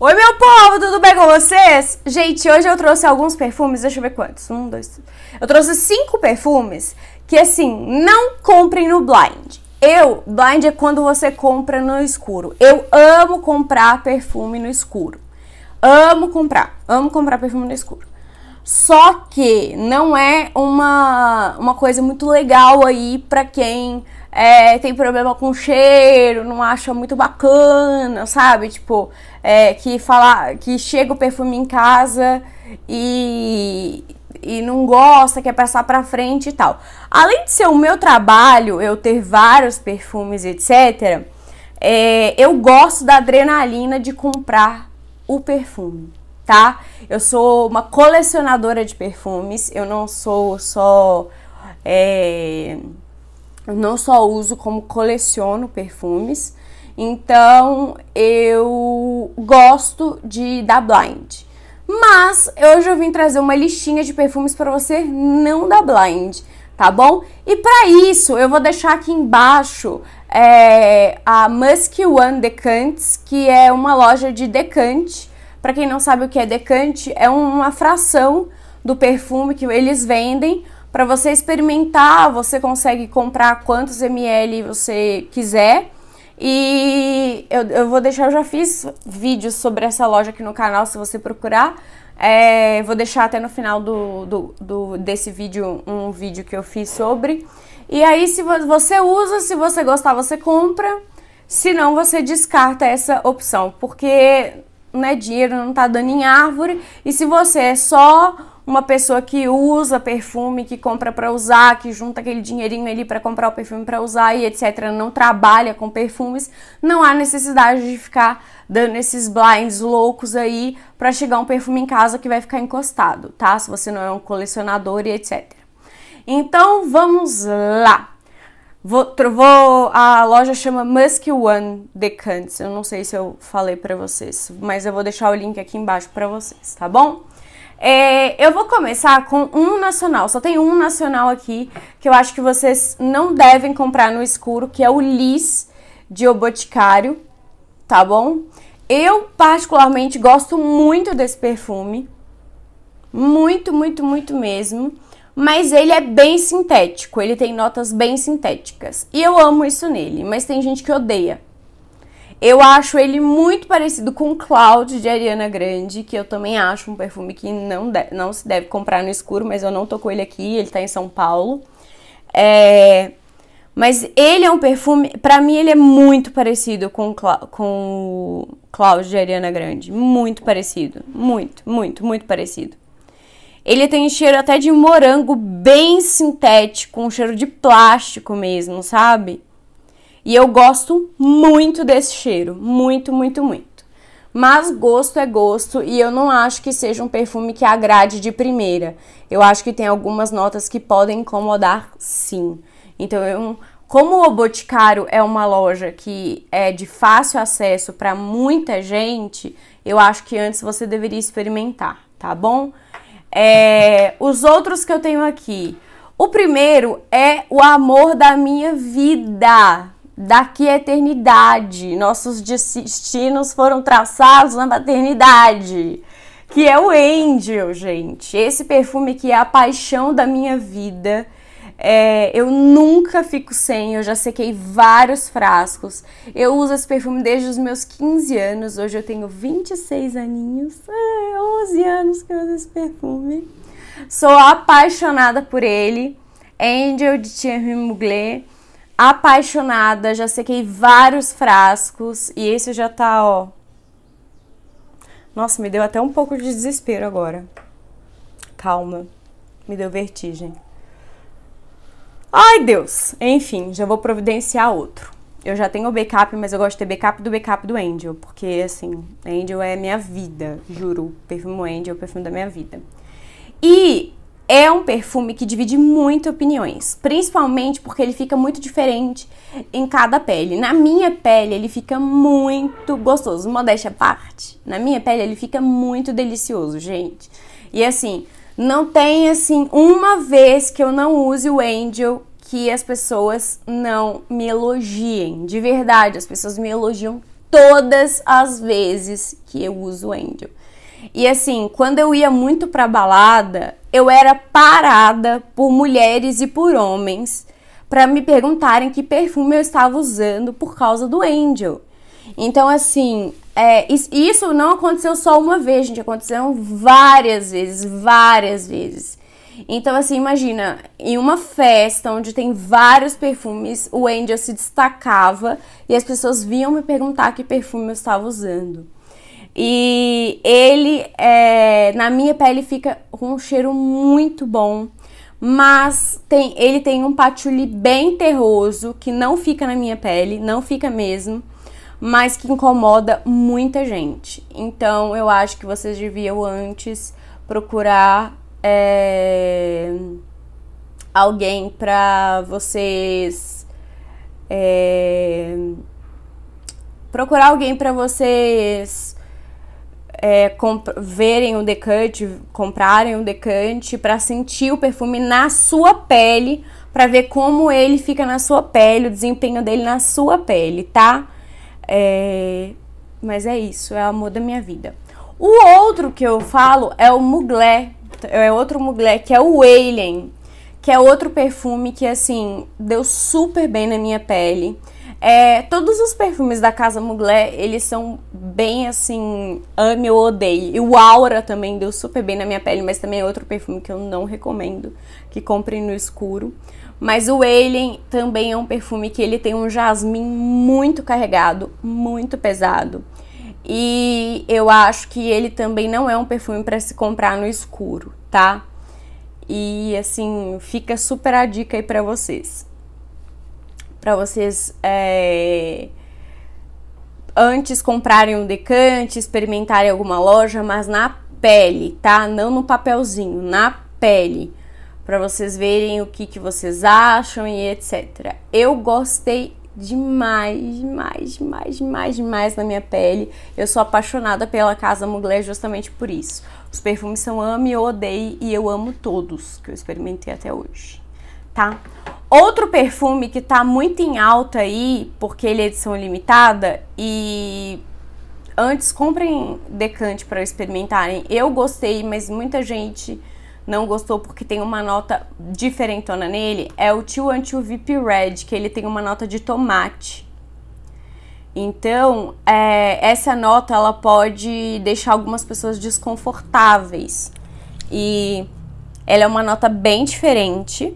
Oi, meu povo, tudo bem com vocês? Gente, hoje eu trouxe alguns perfumes, deixa eu ver quantos. Um, dois, três. Eu trouxe cinco perfumes que, assim, não comprem no blind. Eu, blind é quando você compra no escuro. Eu amo comprar perfume no escuro. Amo comprar, amo comprar perfume no escuro. Só que não é uma, uma coisa muito legal aí pra quem é, tem problema com cheiro, não acha muito bacana, sabe? Tipo, é, que fala, que chega o perfume em casa e, e não gosta, quer passar pra frente e tal. Além de ser o meu trabalho, eu ter vários perfumes, etc., é, eu gosto da adrenalina de comprar o perfume, tá? Eu sou uma colecionadora de perfumes, eu não sou só. É, eu não só uso, como coleciono perfumes. Então eu gosto de dar blind. Mas hoje eu vim trazer uma listinha de perfumes para você não dar blind, tá bom? E para isso eu vou deixar aqui embaixo é, a Musk One Decants, que é uma loja de decante. Para quem não sabe o que é decante, é uma fração do perfume que eles vendem para você experimentar, você consegue comprar quantos ml você quiser. E eu, eu vou deixar, eu já fiz vídeos sobre essa loja aqui no canal, se você procurar. É, vou deixar até no final do, do, do, desse vídeo um vídeo que eu fiz sobre. E aí, se você usa, se você gostar, você compra. Se não, você descarta essa opção, porque não é dinheiro, não tá dando em árvore. E se você é só uma pessoa que usa perfume, que compra para usar, que junta aquele dinheirinho ali para comprar o perfume para usar e etc, não trabalha com perfumes, não há necessidade de ficar dando esses blinds loucos aí para chegar um perfume em casa que vai ficar encostado, tá? Se você não é um colecionador e etc. Então vamos lá. Vou, vou, a loja chama Musk One Decants. Eu não sei se eu falei para vocês, mas eu vou deixar o link aqui embaixo para vocês, tá bom? É, eu vou começar com um nacional, só tem um nacional aqui que eu acho que vocês não devem comprar no escuro, que é o Liz de O Boticário, tá bom? Eu particularmente gosto muito desse perfume, muito, muito, muito mesmo, mas ele é bem sintético, ele tem notas bem sintéticas e eu amo isso nele, mas tem gente que odeia. Eu acho ele muito parecido com o Cloud de Ariana Grande, que eu também acho um perfume que não, não se deve comprar no escuro, mas eu não tô com ele aqui, ele tá em São Paulo. É, mas ele é um perfume, para mim ele é muito parecido com, com o Cloud de Ariana Grande. Muito parecido. Muito, muito, muito parecido. Ele tem cheiro até de morango bem sintético, um cheiro de plástico mesmo, sabe? E eu gosto muito desse cheiro, muito, muito, muito. Mas gosto é gosto e eu não acho que seja um perfume que agrade de primeira. Eu acho que tem algumas notas que podem incomodar, sim. Então, eu, como o Boticário é uma loja que é de fácil acesso para muita gente, eu acho que antes você deveria experimentar, tá bom? É, os outros que eu tenho aqui. O primeiro é o amor da minha vida daqui à eternidade. Nossos destinos foram traçados na maternidade. Que é o Angel, gente. Esse perfume que é a paixão da minha vida. É, eu nunca fico sem, eu já sequei vários frascos. Eu uso esse perfume desde os meus 15 anos. Hoje eu tenho 26 aninhos. É, 11 anos que eu uso esse perfume. Sou apaixonada por ele. Angel de Thierry Mugler apaixonada, já sequei vários frascos e esse já tá, ó. Nossa, me deu até um pouco de desespero agora. Calma, me deu vertigem. Ai, Deus! Enfim, já vou providenciar outro. Eu já tenho o backup, mas eu gosto de ter backup do backup do Angel, porque assim, Angel é minha vida, juro. Perfume Angel é o perfume da minha vida. E é um perfume que divide muito opiniões, principalmente porque ele fica muito diferente em cada pele. Na minha pele, ele fica muito gostoso, modéstia à parte. Na minha pele, ele fica muito delicioso, gente. E assim, não tem assim uma vez que eu não use o Angel que as pessoas não me elogiem. De verdade, as pessoas me elogiam todas as vezes que eu uso o Angel. E assim, quando eu ia muito pra balada, eu era parada por mulheres e por homens para me perguntarem que perfume eu estava usando por causa do Angel. Então, assim, é, isso não aconteceu só uma vez, gente, aconteceram várias vezes, várias vezes. Então, assim, imagina, em uma festa onde tem vários perfumes, o Angel se destacava e as pessoas vinham me perguntar que perfume eu estava usando. E ele, é, na minha pele, fica com um cheiro muito bom. Mas tem, ele tem um patchouli bem terroso, que não fica na minha pele, não fica mesmo, mas que incomoda muita gente. Então eu acho que vocês deviam antes procurar é, alguém para vocês. É, procurar alguém para vocês é, verem o decante, comprarem o decante para sentir o perfume na sua pele, para ver como ele fica na sua pele, o desempenho dele na sua pele, tá? É... Mas é isso, é o amor da minha vida. O outro que eu falo é o Mugler, é outro Mugler, que é o Wailen, que é outro perfume que, assim, deu super bem na minha pele é, todos os perfumes da Casa Mugler, eles são bem assim, ame ou odeie. E o Aura também deu super bem na minha pele, mas também é outro perfume que eu não recomendo que comprem no escuro. Mas o Alien também é um perfume que ele tem um jasmim muito carregado, muito pesado. E eu acho que ele também não é um perfume para se comprar no escuro, tá? E assim, fica super a dica aí para vocês para vocês é, antes comprarem um decante, experimentarem alguma loja, mas na pele, tá? Não no papelzinho, na pele, para vocês verem o que, que vocês acham e etc. Eu gostei demais, demais, demais, demais, demais na minha pele. Eu sou apaixonada pela Casa Mugler justamente por isso. Os perfumes são ame ou odeio e eu amo todos que eu experimentei até hoje tá? Outro perfume que tá muito em alta aí, porque ele é edição limitada e antes comprem decante para experimentarem. Eu gostei, mas muita gente não gostou porque tem uma nota diferentona nele. É o Tio Antio VIP Red, que ele tem uma nota de tomate. Então, é, essa nota ela pode deixar algumas pessoas desconfortáveis. E ela é uma nota bem diferente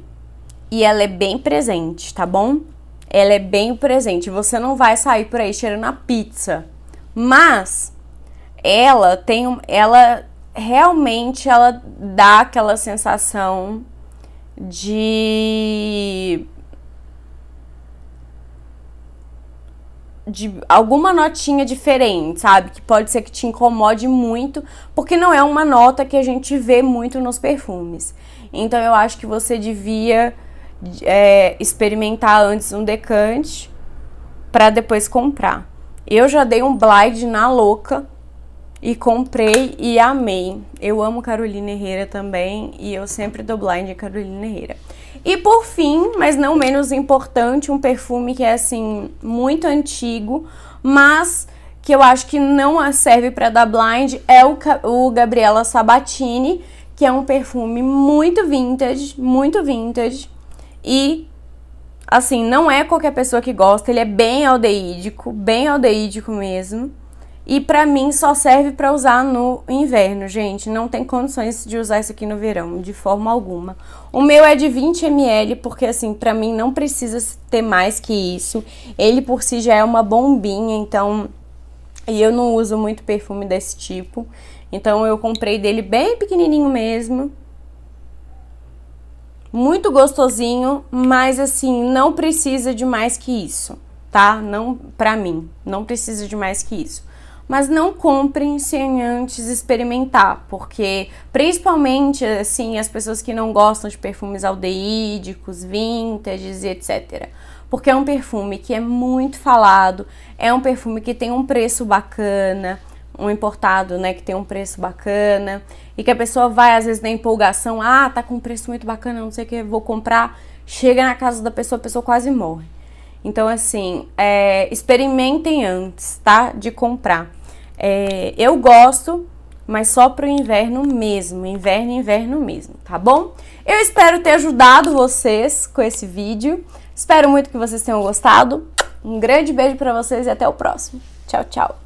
e ela é bem presente, tá bom? Ela é bem presente. Você não vai sair por aí cheirando a pizza. Mas ela tem ela realmente ela dá aquela sensação de de alguma notinha diferente, sabe? Que pode ser que te incomode muito, porque não é uma nota que a gente vê muito nos perfumes. Então eu acho que você devia é, experimentar antes um decante para depois comprar. Eu já dei um blind na louca e comprei e amei. Eu amo Carolina Herrera também e eu sempre dou blind em Carolina Herrera. E por fim, mas não menos importante, um perfume que é assim muito antigo, mas que eu acho que não serve para dar blind é o, o Gabriela Sabatini, que é um perfume muito vintage, muito vintage, e assim, não é qualquer pessoa que gosta, ele é bem aldeídico, bem aldeídico mesmo. E pra mim só serve para usar no inverno, gente. Não tem condições de usar isso aqui no verão, de forma alguma. O meu é de 20 ml, porque assim, pra mim não precisa ter mais que isso. Ele por si já é uma bombinha, então. E eu não uso muito perfume desse tipo. Então eu comprei dele bem pequenininho mesmo muito gostosinho, mas assim, não precisa de mais que isso, tá? Não, pra mim, não precisa de mais que isso. Mas não comprem sem antes experimentar, porque principalmente assim, as pessoas que não gostam de perfumes aldeídicos, vintages e etc porque é um perfume que é muito falado, é um perfume que tem um preço bacana, um importado, né, que tem um preço bacana e que a pessoa vai às vezes na empolgação, ah, tá com um preço muito bacana, não sei o que, vou comprar, chega na casa da pessoa, a pessoa quase morre. Então, assim, é, experimentem antes, tá, de comprar. É, eu gosto, mas só pro inverno mesmo, inverno, inverno mesmo, tá bom? Eu espero ter ajudado vocês com esse vídeo. Espero muito que vocês tenham gostado. Um grande beijo para vocês e até o próximo. Tchau, tchau.